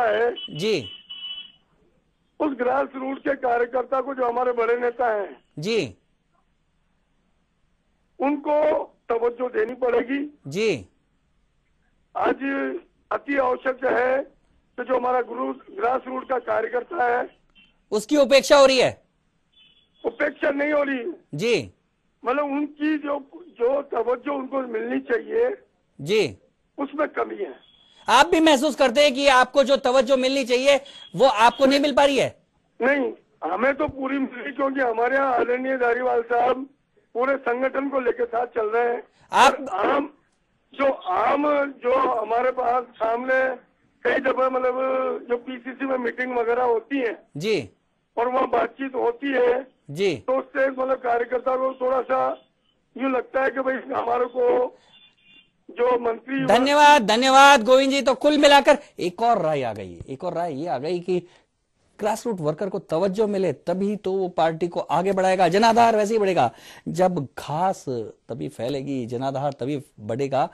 होता है जी उस ग्रास रूट के कार्यकर्ता को जो हमारे बड़े नेता हैं जी उनको तवज्जो देनी पड़ेगी जी आज अति आवश्यक है तो जो हमारा गुरु ग्रास रूट का कार्यकर्ता है उसकी उपेक्षा हो रही है उपेक्षा नहीं हो रही जी मतलब उनकी जो जो तवज्जो उनको मिलनी चाहिए जी उसमें कमी है आप भी महसूस करते हैं कि आपको जो तवज्जो मिलनी चाहिए वो आपको नहीं मिल पा रही है नहीं हमें तो पूरी मिली क्योंकि हमारे यहाँ आदरणीय धारीवाल साहब पूरे संगठन को लेकर साथ चल रहे हैं आप आम जो आम जो हमारे पास सामने कई दफा मतलब जो पीसीसी में मीटिंग वगैरह होती है जी और वहाँ बातचीत होती है जी तो उससे मतलब कार्यकर्ता को थोड़ा सा यूँ लगता है कि भाई हमारे को जो मंत्री धन्यवाद धन्यवाद गोविंद जी तो कुल मिलाकर एक और राय आ गई एक और राय ये आ गई कि रूट वर्कर को तवज्जो मिले तभी तो वो पार्टी को आगे बढ़ाएगा जनाधार वैसे ही बढ़ेगा जब घास तभी फैलेगी जनाधार तभी बढ़ेगा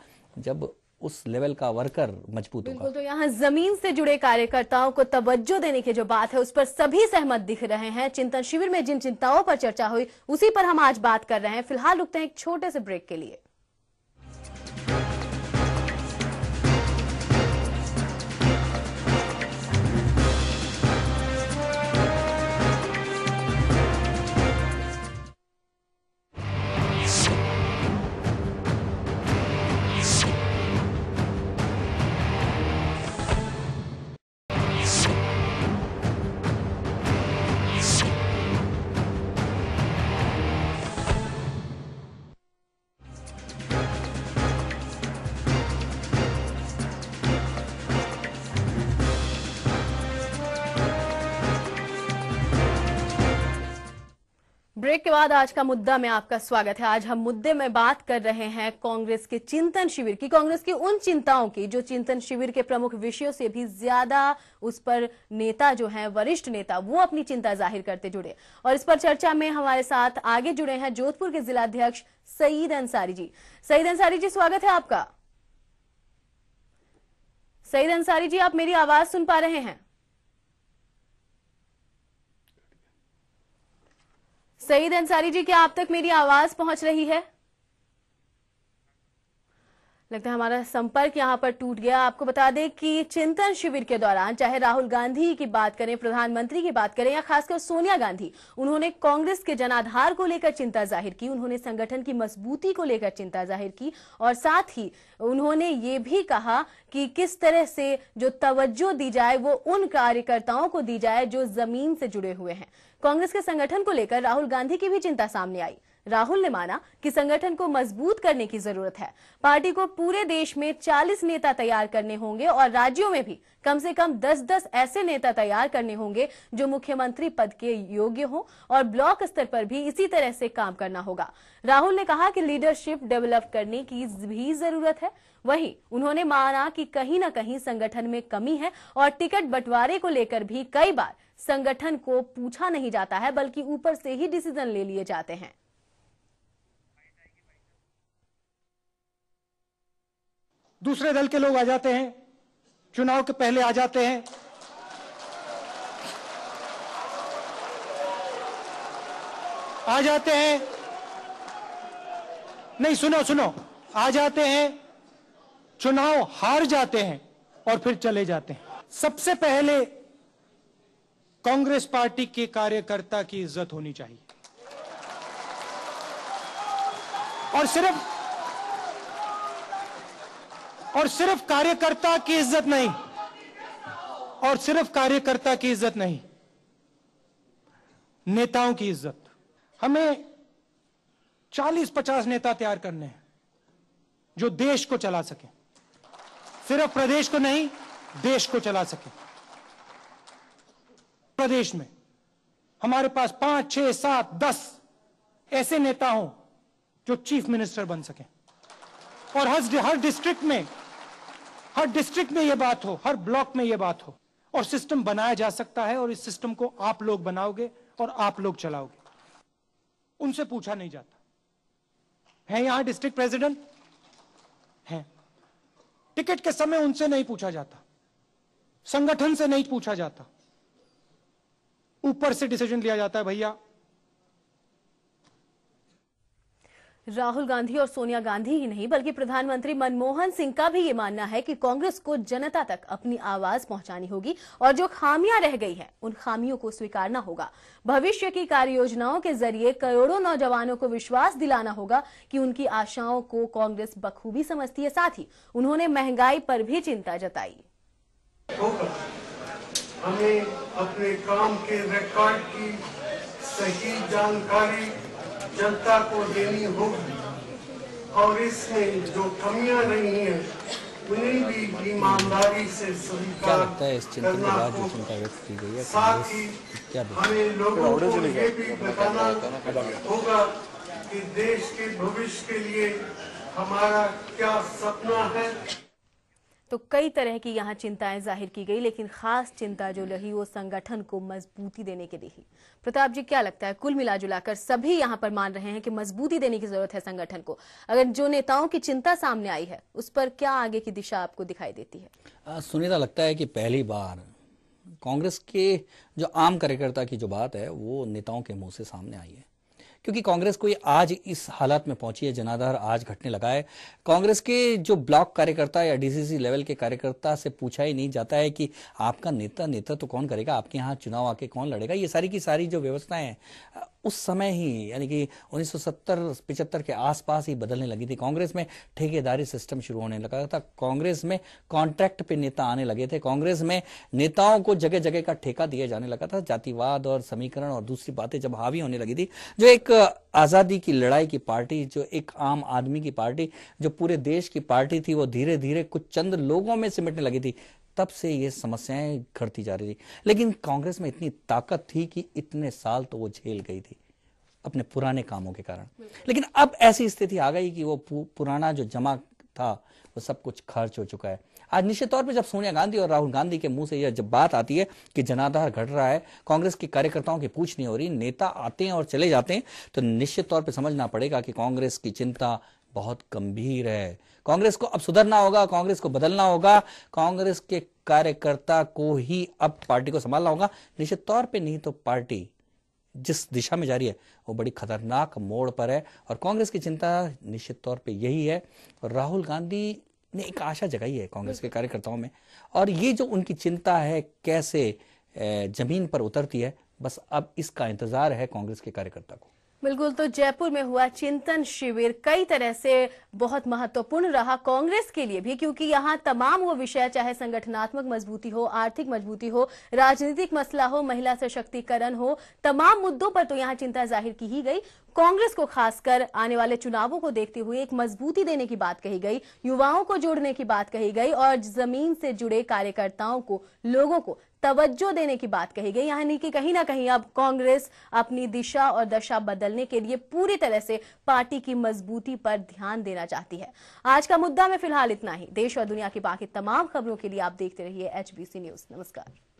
जब उस लेवल का वर्कर मजबूत होगा तो यहाँ जमीन से जुड़े कार्यकर्ताओं को तवज्जो देने की जो बात है उस पर सभी सहमत दिख रहे हैं चिंतन शिविर में जिन चिंताओं पर चर्चा हुई उसी पर हम आज बात कर रहे हैं फिलहाल रुकते हैं एक छोटे से ब्रेक के लिए ब्रेक के बाद आज का मुद्दा में आपका स्वागत है आज हम मुद्दे में बात कर रहे हैं कांग्रेस के चिंतन शिविर की कांग्रेस की उन चिंताओं की जो चिंतन शिविर के प्रमुख विषयों से भी ज्यादा उस पर नेता जो हैं वरिष्ठ नेता वो अपनी चिंता जाहिर करते जुड़े और इस पर चर्चा में हमारे साथ आगे जुड़े हैं जोधपुर के जिलाध्यक्ष सईद अंसारी जी सईद अंसारी जी स्वागत है आपका सईद अंसारी जी आप मेरी आवाज सुन पा रहे हैं सईद अंसारी जी क्या आप तक मेरी आवाज पहुंच रही है लगता है हमारा संपर्क यहाँ पर टूट गया आपको बता दें कि चिंतन शिविर के दौरान चाहे राहुल गांधी की बात करें प्रधानमंत्री की बात करें या खासकर सोनिया गांधी उन्होंने कांग्रेस के जनाधार को लेकर चिंता जाहिर की उन्होंने संगठन की मजबूती को लेकर चिंता जाहिर की और साथ ही उन्होंने ये भी कहा कि किस तरह से जो तवज्जो दी जाए वो उन कार्यकर्ताओं को दी जाए जो जमीन से जुड़े हुए हैं कांग्रेस के संगठन को लेकर राहुल गांधी की भी चिंता सामने आई राहुल ने माना कि संगठन को मजबूत करने की जरूरत है पार्टी को पूरे देश में 40 नेता तैयार करने होंगे और राज्यों में भी कम से कम 10-10 ऐसे नेता तैयार करने होंगे जो मुख्यमंत्री पद के योग्य हों और ब्लॉक स्तर पर भी इसी तरह से काम करना होगा राहुल ने कहा कि लीडरशिप डेवलप करने की भी जरूरत है वही उन्होंने माना की कहीं ना कहीं संगठन में कमी है और टिकट बंटवारे को लेकर भी कई बार संगठन को पूछा नहीं जाता है बल्कि ऊपर से ही डिसीजन ले लिए जाते हैं दूसरे दल के लोग आ जाते हैं चुनाव के पहले आ जाते हैं आ जाते हैं नहीं सुनो सुनो आ जाते हैं चुनाव हार जाते हैं और फिर चले जाते हैं सबसे पहले कांग्रेस पार्टी के कार्यकर्ता की इज्जत होनी चाहिए और सिर्फ और सिर्फ कार्यकर्ता की इज्जत नहीं और सिर्फ कार्यकर्ता की इज्जत नहीं नेताओं की इज्जत हमें 40-50 नेता तैयार करने हैं जो देश को चला सके सिर्फ प्रदेश को नहीं देश को चला सके प्रदेश में हमारे पास पांच छह सात दस ऐसे नेता हों जो चीफ मिनिस्टर बन सके और हर हर डिस्ट्रिक्ट में हर डिस्ट्रिक्ट में यह बात हो हर ब्लॉक में यह बात हो और सिस्टम बनाया जा सकता है और इस सिस्टम को आप लोग बनाओगे और आप लोग चलाओगे उनसे पूछा नहीं जाता है यहां डिस्ट्रिक्ट प्रेसिडेंट है टिकट के समय उनसे नहीं पूछा जाता संगठन से नहीं पूछा जाता ऊपर से डिसीजन लिया जाता है भैया राहुल गांधी और सोनिया गांधी ही नहीं बल्कि प्रधानमंत्री मनमोहन सिंह का भी ये मानना है कि कांग्रेस को जनता तक अपनी आवाज पहुंचानी होगी और जो खामियां रह गई हैं उन खामियों को स्वीकारना होगा भविष्य की कार्य योजनाओं के जरिए करोड़ों नौजवानों को विश्वास दिलाना होगा कि उनकी आशाओं को कांग्रेस बखूबी समझती है साथ ही उन्होंने महंगाई पर भी चिंता जताई हमें अपने काम के रिकॉर्ड की सही जानकारी जनता को देनी होगी और इसमें जो कमियां रही हैं उन्हें भी ईमानदारी से स्वीकार करना होगा साथ ही हमें लोगों को ये भी बताना होगा कि देश के भविष्य के लिए हमारा क्या सपना है तो कई तरह की यहाँ चिंताएं जाहिर की गई लेकिन खास चिंता जो रही वो संगठन को मजबूती देने की रही प्रताप जी क्या लगता है कुल मिला जुलाकर सभी यहाँ पर मान रहे हैं कि मजबूती देने की जरूरत है संगठन को अगर जो नेताओं की चिंता सामने आई है उस पर क्या आगे की दिशा आपको दिखाई देती है सुनीता लगता है कि पहली बार कांग्रेस के जो आम कार्यकर्ता की जो बात है वो नेताओं के मुंह से सामने आई है क्योंकि कांग्रेस को ये आज इस हालत में पहुंची है जनाधार आज घटने लगा है कांग्रेस के जो ब्लॉक कार्यकर्ता या डीसीसी लेवल के कार्यकर्ता से पूछा ही नहीं जाता है कि आपका नेता नेता तो कौन करेगा आपके यहाँ चुनाव आके कौन लड़ेगा ये सारी की सारी जो व्यवस्थाएं हैं उस समय ही यानी कि 1970 सौ के आसपास ही बदलने लगी थी कांग्रेस में ठेकेदारी सिस्टम शुरू होने लगा था कांग्रेस में कॉन्ट्रैक्ट पे नेता आने लगे थे कांग्रेस में नेताओं को जगह जगह का ठेका दिया जाने लगा था जातिवाद और समीकरण और दूसरी बातें जब हावी होने लगी थी जो एक आजादी की लड़ाई की पार्टी जो एक आम आदमी की पार्टी जो पूरे देश की पार्टी थी वो धीरे धीरे कुछ चंद लोगों में सिमटने लगी थी तब से ये समस्याएं घटती जा रही थी लेकिन कांग्रेस में इतनी ताकत थी कि इतने साल तो वो झेल गई थी अपने पुराने कामों के कारण लेकिन अब ऐसी स्थिति आ गई कि वो पुराना जो जमा था वो सब कुछ खर्च हो चुका है आज निश्चित तौर पर जब सोनिया गांधी और राहुल गांधी के मुंह से यह जब बात आती है कि जनाधार घट रहा है कांग्रेस के कार्यकर्ताओं की पूछ नहीं हो रही नेता आते हैं और चले जाते हैं तो निश्चित तौर पर समझना पड़ेगा कि कांग्रेस की चिंता बहुत गंभीर है कांग्रेस को अब सुधरना होगा कांग्रेस को बदलना होगा कांग्रेस के कार्यकर्ता को ही अब पार्टी को संभालना होगा निश्चित तौर पे नहीं तो पार्टी जिस दिशा में जा रही है वो बड़ी खतरनाक मोड़ पर है और कांग्रेस की चिंता निश्चित तौर पे यही है और राहुल गांधी ने एक आशा जगाई है कांग्रेस के कार्यकर्ताओं में और ये जो उनकी चिंता है कैसे जमीन पर उतरती है बस अब इसका इंतजार है कांग्रेस के कार्यकर्ता को बिल्कुल तो जयपुर में हुआ चिंतन शिविर कई तरह से बहुत महत्वपूर्ण रहा कांग्रेस के लिए भी क्योंकि यहाँ तमाम वो विषय चाहे संगठनात्मक मजबूती हो आर्थिक मजबूती हो राजनीतिक मसला हो महिला सशक्तिकरण हो तमाम मुद्दों पर तो यहाँ चिंता जाहिर की ही गई कांग्रेस को खासकर आने वाले चुनावों को देखते हुए एक मजबूती देने की बात कही गई युवाओं को जोड़ने की बात कही गई और जमीन से जुड़े कार्यकर्ताओं को लोगों को तवज्जो देने की बात कही गई यानी कि कहीं ना कहीं अब कांग्रेस अपनी दिशा और दशा बदलने के लिए पूरी तरह से पार्टी की मजबूती पर ध्यान देना चाहती है आज का मुद्दा में फिलहाल इतना ही देश और दुनिया की बाकी तमाम खबरों के लिए आप देखते रहिए एच न्यूज नमस्कार